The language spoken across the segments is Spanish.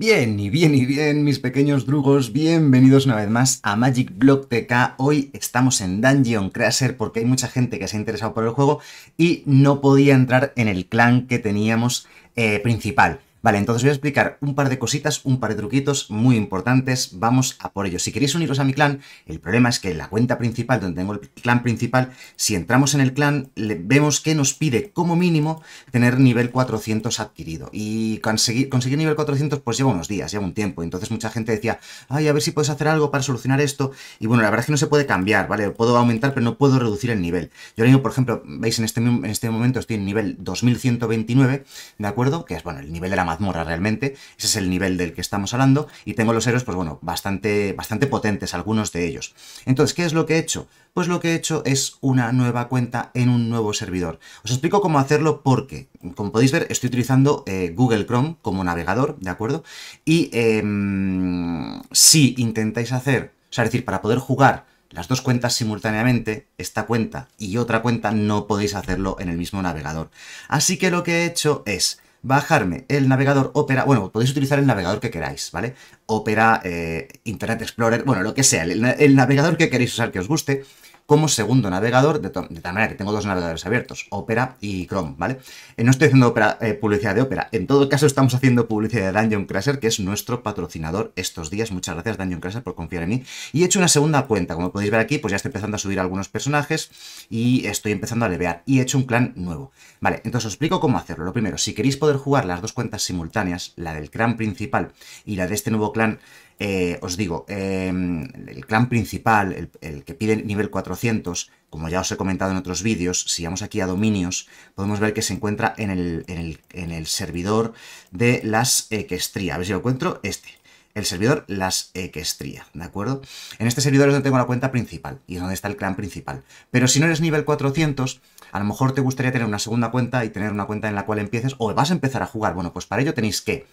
Bien, y bien, y bien, mis pequeños drugos, bienvenidos una vez más a Magic Block TK. Hoy estamos en Dungeon Crasher porque hay mucha gente que se ha interesado por el juego y no podía entrar en el clan que teníamos eh, principal. Vale, entonces voy a explicar un par de cositas, un par de truquitos muy importantes, vamos a por ello. Si queréis uniros a mi clan, el problema es que en la cuenta principal, donde tengo el clan principal, si entramos en el clan, vemos que nos pide como mínimo tener nivel 400 adquirido. Y conseguir, conseguir nivel 400 pues lleva unos días, lleva un tiempo. Entonces mucha gente decía, ay, a ver si puedes hacer algo para solucionar esto. Y bueno, la verdad es que no se puede cambiar, ¿vale? Puedo aumentar, pero no puedo reducir el nivel. Yo ahora mismo, por ejemplo, veis en este, en este momento estoy en nivel 2129, ¿de acuerdo? Que es, bueno, el nivel de la mazmorra realmente. Ese es el nivel del que estamos hablando. Y tengo los héroes, pues bueno, bastante, bastante potentes, algunos de ellos. Entonces, ¿qué es lo que he hecho? Pues lo que he hecho es una nueva cuenta en un nuevo servidor. Os explico cómo hacerlo porque, como podéis ver, estoy utilizando eh, Google Chrome como navegador, ¿de acuerdo? Y em, si intentáis hacer, o sea, es decir, para poder jugar las dos cuentas simultáneamente, esta cuenta y otra cuenta, no podéis hacerlo en el mismo navegador. Así que lo que he hecho es bajarme el navegador Opera, bueno, podéis utilizar el navegador que queráis, ¿vale? Opera, eh, Internet Explorer, bueno, lo que sea, el, el navegador que queréis usar que os guste, como segundo navegador, de, tal manera que tengo dos navegadores abiertos, Opera y Chrome, ¿vale? Eh, no estoy haciendo eh, publicidad de Opera, en todo caso estamos haciendo publicidad de Dungeon Crasher, que es nuestro patrocinador estos días, muchas gracias Dungeon Crasher por confiar en mí, y he hecho una segunda cuenta, como podéis ver aquí, pues ya estoy empezando a subir algunos personajes y estoy empezando a levear, y he hecho un clan nuevo. Vale, entonces os explico cómo hacerlo. Lo primero, si queréis poder jugar las dos cuentas simultáneas, la del clan principal y la de este nuevo clan eh, os digo, em, el clan principal, el, que pide nivel 400, como ya os he comentado en otros vídeos, si vamos aquí a dominios, podemos ver que se encuentra en el, servidor de las equestria. A ver si lo encuentro, este. El servidor las equestria, ¿de acuerdo? En este servidor es donde tengo la cuenta principal y es donde está el clan principal. Pero si no eres nivel 400, a lo mejor te gustaría tener una segunda cuenta y tener una cuenta en la cual empieces o vas a empezar a jugar. Bueno, pues para ello tenéis que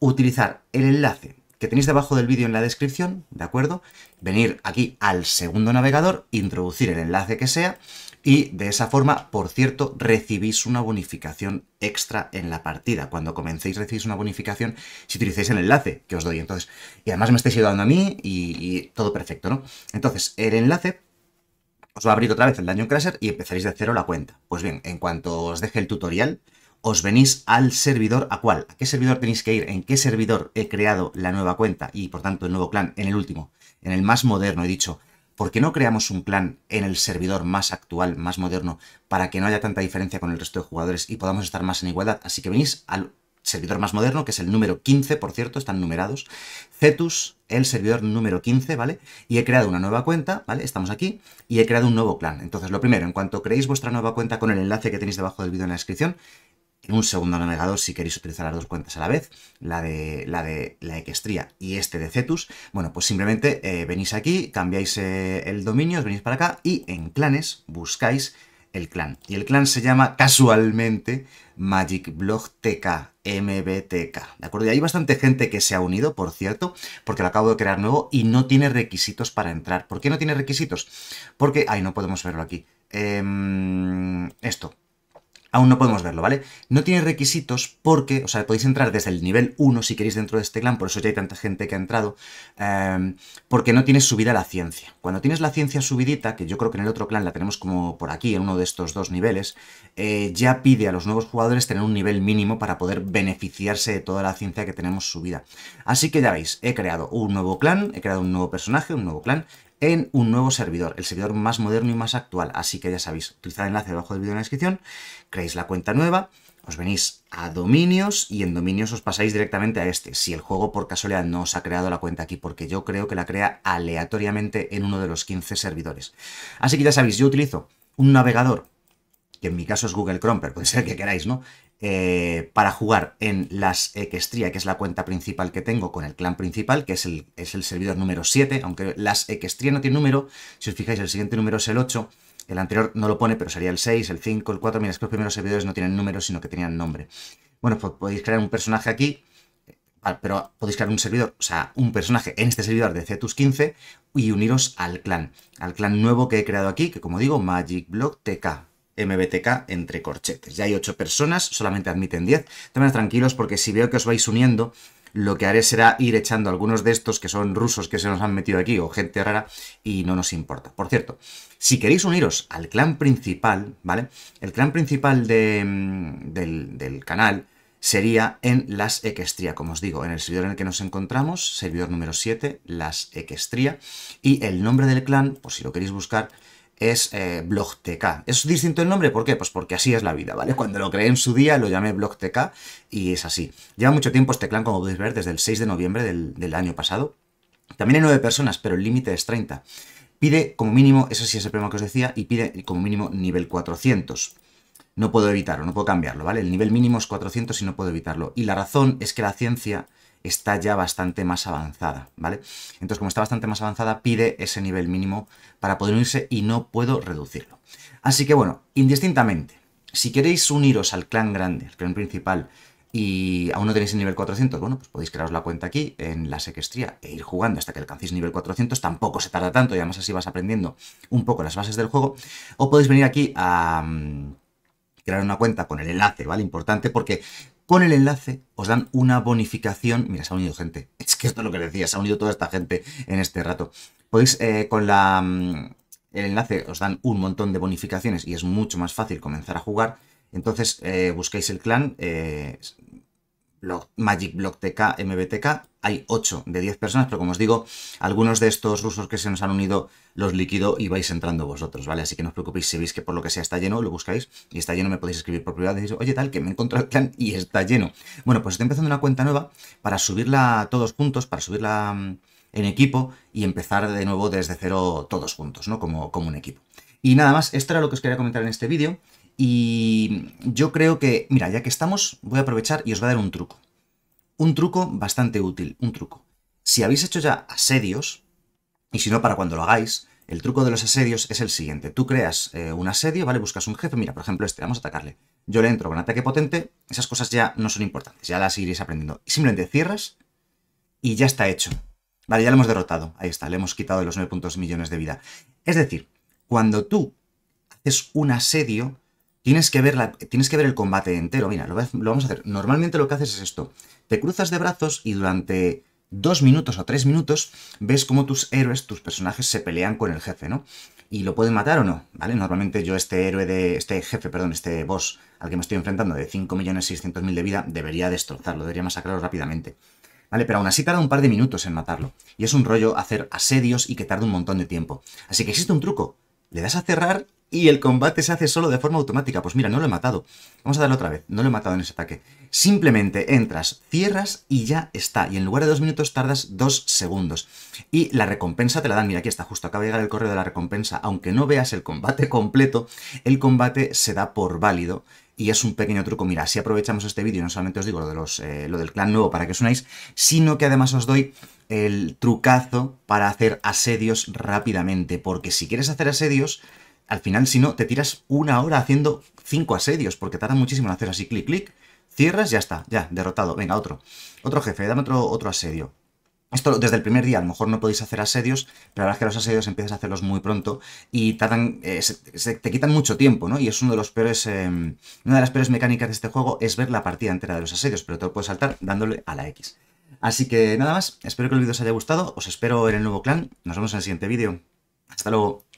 utilizar el enlace que tenéis debajo del vídeo en la descripción, ¿de acuerdo? Venir aquí al segundo navegador, introducir el enlace que sea y de esa forma, por cierto, recibís una bonificación extra en la partida. Cuando comencéis recibís una bonificación si utilizáis el enlace que os doy. Entonces, y además me estáis ayudando a mí y, todo perfecto, ¿no? Entonces, el enlace os va a abrir otra vez el Daño Crasher y empezaréis de cero la cuenta. Pues bien, en cuanto os deje el tutorial, os venís al servidor, ¿a cuál? ¿A qué servidor tenéis que ir? ¿En qué servidor he creado la nueva cuenta y por tanto el nuevo clan? En el último, en el más moderno, he dicho. ¿Por qué no creamos un clan en el servidor más actual, más moderno, para que no haya tanta diferencia con el resto de jugadores y podamos estar más en igualdad? Así que venís al servidor más moderno, que es el número 15, por cierto, están numerados. Cetus, el servidor número 15, ¿vale? Y he creado una nueva cuenta, ¿vale? Estamos aquí y he creado un nuevo clan. Entonces, lo primero, en cuanto creéis vuestra nueva cuenta con el enlace que tenéis debajo del vídeo en la descripción, un segundo navegador si queréis utilizar las dos cuentas a la vez, la de la de la Equestria y este de Cetus, bueno, pues simplemente eh, venís aquí, cambiáis eh, el dominio, os venís para acá y en clanes buscáis el clan. Y el clan se llama casualmente Magic Blog TK, MBTK, ¿de acuerdo? Y hay bastante gente que se ha unido, por cierto, porque lo acabo de crear nuevo y no tiene requisitos para entrar. ¿Por qué no tiene requisitos? Porque, ay, no podemos verlo aquí. Em, esto, aún no podemos verlo, ¿vale? No tiene requisitos porque, o sea, podéis entrar desde el nivel 1 si queréis dentro de este clan, por eso ya hay tanta gente que ha entrado, em, porque no tienes subida la ciencia. Cuando tienes la ciencia subidita, que yo creo que en el otro clan la tenemos como por aquí, en uno de estos dos niveles, eh, ya pide a los nuevos jugadores tener un nivel mínimo para poder beneficiarse de toda la ciencia que tenemos subida. Así que ya veis, he creado un nuevo clan, he creado un nuevo personaje, un nuevo clan, en un nuevo servidor, el servidor más moderno y más actual. Así que ya sabéis, utilizad el enlace debajo del vídeo en la descripción, creéis la cuenta nueva, os venís a dominios y en dominios os pasáis directamente a este. Si el juego por casualidad no os ha creado la cuenta aquí, porque yo creo que la crea aleatoriamente en uno de los 15 servidores. Así que ya sabéis, yo utilizo un navegador que en mi caso es Google Chrome, pero puede ser que queráis, ¿no? Eh, para jugar en las Equestria, que es la cuenta principal que tengo con el clan principal, que es el, es el servidor número 7, aunque las Equestria no tiene número, si os fijáis el siguiente número es el 8, el anterior no lo pone, pero sería el 6, el 5, el 4, mira, es que los primeros servidores no tienen número, sino que tenían nombre. Bueno, pues podéis crear un personaje aquí, ah, pero podéis crear un servidor, o sea, un personaje en este servidor de Cetus 15 y uniros al clan, al clan nuevo que he creado aquí, que como digo, Magic Block TK. MBTK entre corchetes. Ya hay 8 personas, solamente admiten 10. También tranquilos porque si veo que os vais uniendo, lo que haré será ir echando algunos de estos que son rusos que se nos han metido aquí o gente rara y no nos importa. Por cierto, si queréis uniros al clan principal, ¿vale? El clan principal de, mm, del, canal sería en las Equestria, como os digo, en el servidor en el que nos encontramos, servidor número 7, las Equestria. y el nombre del clan, por si lo queréis buscar, es eh, BlogTK. Es distinto el nombre, ¿por qué? Pues porque así es la vida, ¿vale? Cuando lo creé en su día lo llamé BlogTK y es así. Lleva mucho tiempo este clan, como podéis ver, desde el 6 de noviembre del, del año pasado. También hay 9 personas, pero el límite es 30. Pide como mínimo, eso sí es el problema que os decía, y pide como mínimo nivel 400. No puedo evitarlo, no puedo cambiarlo, ¿vale? El nivel mínimo es 400 y no puedo evitarlo. Y la razón es que la ciencia está ya bastante más avanzada, ¿vale? Entonces, como está bastante más avanzada, pide ese nivel mínimo para poder unirse y no puedo reducirlo. Así que bueno, indistintamente, si queréis uniros al clan grande, al clan principal, y aún no tenéis el nivel 400, bueno, pues podéis crearos la cuenta aquí en la sequestría e ir jugando hasta que alcancéis nivel 400, tampoco se tarda tanto y además así vas aprendiendo un poco las bases del juego, o podéis venir aquí a mm, crear una cuenta con el enlace, ¿vale? Importante porque con el enlace os dan una bonificación. Mira, se ha unido gente. Es que esto es lo que decía, se ha unido toda esta gente en este rato. Podéis eh, con la, mm, el enlace os dan un montón de bonificaciones y es mucho más fácil comenzar a jugar. Entonces eh, busquéis el clan, eh, blog, Magic Block MBTK. Hay 8 de 10 personas, pero como os digo, algunos de estos rusos que se nos han unido los liquido y vais entrando vosotros, ¿vale? Así que no os preocupéis si veis que por lo que sea está lleno, lo buscáis y está lleno, me podéis escribir por privado y decir, oye, tal, que me he encontrado el clan y está lleno. Bueno, pues estoy empezando una cuenta nueva para subirla todos juntos, para subirla mm, en equipo y empezar de nuevo desde cero todos juntos, ¿no? Como, como un equipo. Y nada más, esto era lo que os quería comentar en este vídeo. Y yo creo que, mira, ya que estamos, voy a aprovechar y os voy a dar un truco. Un truco bastante útil, un truco. Si habéis hecho ya asedios, y si no, para cuando lo hagáis, el truco de los asedios es el siguiente. Tú creas eh, un asedio, ¿vale? Buscas un jefe, mira, por ejemplo, este, vamos a atacarle. Yo le entro con ataque potente, esas cosas ya no son importantes, ya las iréis aprendiendo. Simplemente cierras y ya está hecho. Vale, ya lo hemos derrotado, ahí está, le hemos quitado los 9 puntos millones de vida. Es decir, cuando tú haces un asedio, Tienes que, ver tienes que ver el combate entero. Mira, lo, vamos a hacer. Normalmente lo que haces es esto. Te cruzas de brazos y durante dos minutos o tres minutos ves cómo tus héroes, tus personajes se pelean con el jefe, ¿no? Y lo pueden matar o no, ¿vale? Normalmente yo este héroe de... este jefe, perdón, este boss al que me estoy enfrentando de 5.600.000 de vida debería destrozarlo, debería masacrarlo rápidamente. ¿Vale? Pero aún así tarda un par de minutos en matarlo. Y es un rollo hacer asedios y que tarde un montón de tiempo. Así que existe un truco. Le das a cerrar y el combate se hace solo de forma automática. Pues mira, no lo he matado. Vamos a darle otra vez. No lo he matado en ese ataque. Simplemente entras, cierras y ya está. Y en lugar de dos minutos tardas dos segundos. Y la recompensa te la dan. Mira, aquí está justo. Acaba de llegar el correo de la recompensa. Aunque no veas el combate completo, el combate se da por válido. Y es un pequeño truco. Mira, si aprovechamos este vídeo, no solamente os digo lo, eh, lo del clan nuevo para que os unáis, sino que además os doy el trucazo para hacer asedios rápidamente. Porque si quieres hacer asedios, al final, si no, te tiras una hora haciendo cinco asedios, porque tarda muchísimo en hacer así clic, clic, cierras, ya está, ya, derrotado. Venga, otro. Otro jefe, dame otro, otro asedio. Esto desde el primer día, a lo mejor no podéis hacer asedios, pero la es que los asedios empiezas a hacerlos muy pronto y tardan, eh, te quitan mucho tiempo, ¿no? Y es uno de los peores, eh, una de las peores mecánicas de este juego es ver la partida entera de los asedios, pero te lo puedes saltar dándole a la X. Así que nada más, espero que el vídeo os haya gustado, os espero en el nuevo clan, nos vemos en el siguiente vídeo. Hasta luego.